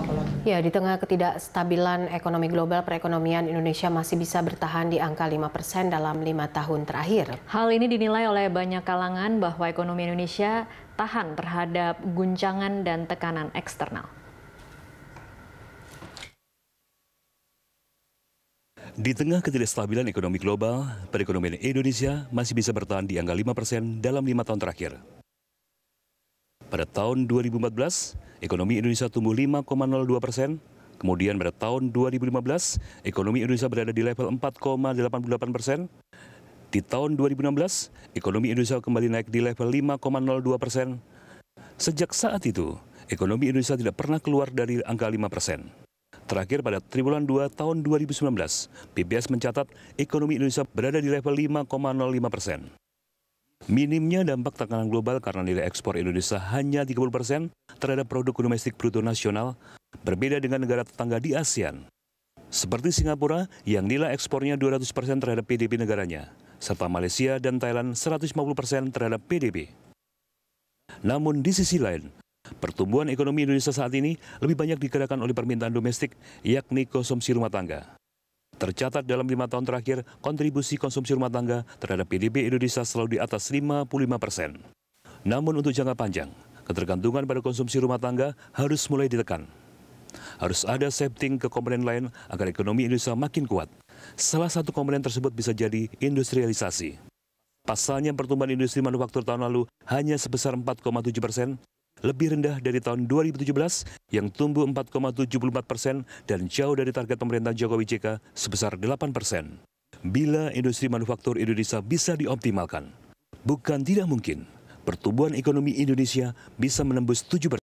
kalau Ya, di tengah ketidakstabilan ekonomi global, perekonomian Indonesia masih bisa bertahan di angka 5% dalam lima tahun terakhir. Hal ini dinilai oleh banyak kalangan bahwa ekonomi Indonesia tahan terhadap guncangan dan tekanan eksternal. Di tengah ketidakstabilan ekonomi global, perekonomian Indonesia masih bisa bertahan di angka 5% dalam lima tahun terakhir. Pada tahun 2014, ekonomi Indonesia tumbuh 5,02 persen, Kemudian pada tahun 2015, ekonomi Indonesia berada di level 4,88 persen. Di tahun 2016, ekonomi Indonesia kembali naik di level 5,02 persen. Sejak saat itu, ekonomi Indonesia tidak pernah keluar dari angka 5 persen. Terakhir pada triwulan 2 tahun 2019, PBS mencatat ekonomi Indonesia berada di level 5,05 persen. Minimnya dampak tekanan global karena nilai ekspor Indonesia hanya 30% terhadap produk domestik bruto nasional, berbeda dengan negara tetangga di ASEAN. Seperti Singapura yang nilai ekspornya 200% terhadap PDB negaranya, serta Malaysia dan Thailand 150% terhadap PDB. Namun di sisi lain, pertumbuhan ekonomi Indonesia saat ini lebih banyak digerakkan oleh permintaan domestik, yakni konsumsi rumah tangga. Tercatat dalam lima tahun terakhir, kontribusi konsumsi rumah tangga terhadap PDB Indonesia selalu di atas 55 persen. Namun untuk jangka panjang, ketergantungan pada konsumsi rumah tangga harus mulai ditekan. Harus ada shifting ke komponen lain agar ekonomi Indonesia makin kuat. Salah satu komponen tersebut bisa jadi industrialisasi. Pasalnya pertumbuhan industri manufaktur tahun lalu hanya sebesar 4,7 persen, lebih rendah dari tahun 2017 yang tumbuh 4,74 persen dan jauh dari target pemerintah Jokowi JK sebesar 8 persen. Bila industri manufaktur Indonesia bisa dioptimalkan, bukan tidak mungkin pertumbuhan ekonomi Indonesia bisa menembus 7 persen.